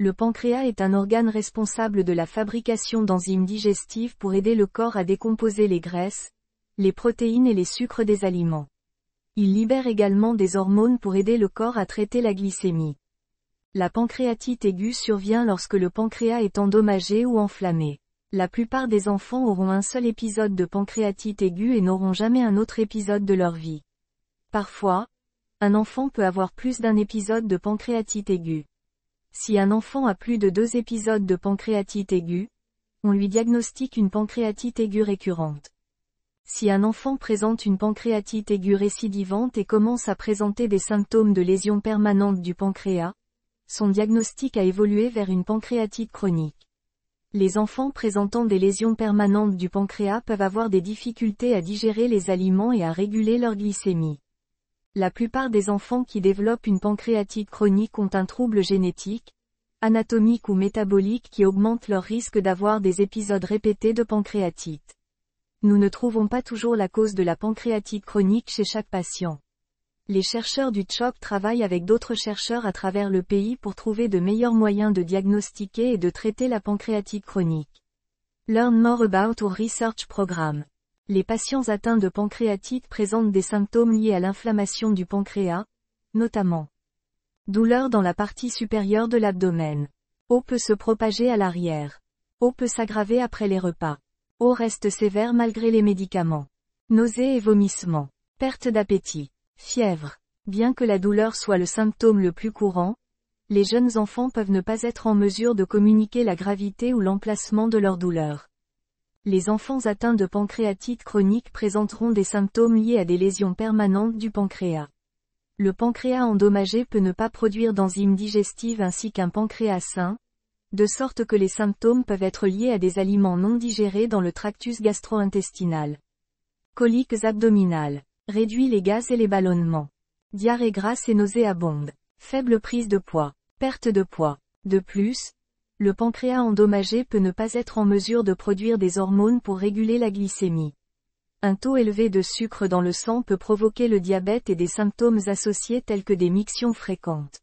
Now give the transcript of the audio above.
Le pancréas est un organe responsable de la fabrication d'enzymes digestives pour aider le corps à décomposer les graisses, les protéines et les sucres des aliments. Il libère également des hormones pour aider le corps à traiter la glycémie. La pancréatite aiguë survient lorsque le pancréas est endommagé ou enflammé. La plupart des enfants auront un seul épisode de pancréatite aiguë et n'auront jamais un autre épisode de leur vie. Parfois, un enfant peut avoir plus d'un épisode de pancréatite aiguë. Si un enfant a plus de deux épisodes de pancréatite aiguë, on lui diagnostique une pancréatite aiguë récurrente. Si un enfant présente une pancréatite aiguë récidivante et commence à présenter des symptômes de lésion permanente du pancréas, son diagnostic a évolué vers une pancréatite chronique. Les enfants présentant des lésions permanentes du pancréas peuvent avoir des difficultés à digérer les aliments et à réguler leur glycémie. La plupart des enfants qui développent une pancréatite chronique ont un trouble génétique, anatomique ou métabolique qui augmente leur risque d'avoir des épisodes répétés de pancréatite. Nous ne trouvons pas toujours la cause de la pancréatite chronique chez chaque patient. Les chercheurs du CHOC travaillent avec d'autres chercheurs à travers le pays pour trouver de meilleurs moyens de diagnostiquer et de traiter la pancréatite chronique. Learn more about our research program. Les patients atteints de pancréatite présentent des symptômes liés à l'inflammation du pancréas, notamment douleur dans la partie supérieure de l'abdomen. Eau peut se propager à l'arrière. Eau peut s'aggraver après les repas. Eau reste sévère malgré les médicaments. Nausées et vomissements. Perte d'appétit. Fièvre. Bien que la douleur soit le symptôme le plus courant, les jeunes enfants peuvent ne pas être en mesure de communiquer la gravité ou l'emplacement de leur douleur. Les enfants atteints de pancréatite chronique présenteront des symptômes liés à des lésions permanentes du pancréas. Le pancréas endommagé peut ne pas produire d'enzymes digestives ainsi qu'un pancréas sain, de sorte que les symptômes peuvent être liés à des aliments non digérés dans le tractus gastro-intestinal. Coliques abdominales. Réduit les gaz et les ballonnements. Diarrhée grasse et nauséabonde. Faible prise de poids. Perte de poids. De plus, le pancréas endommagé peut ne pas être en mesure de produire des hormones pour réguler la glycémie. Un taux élevé de sucre dans le sang peut provoquer le diabète et des symptômes associés tels que des mixtions fréquentes.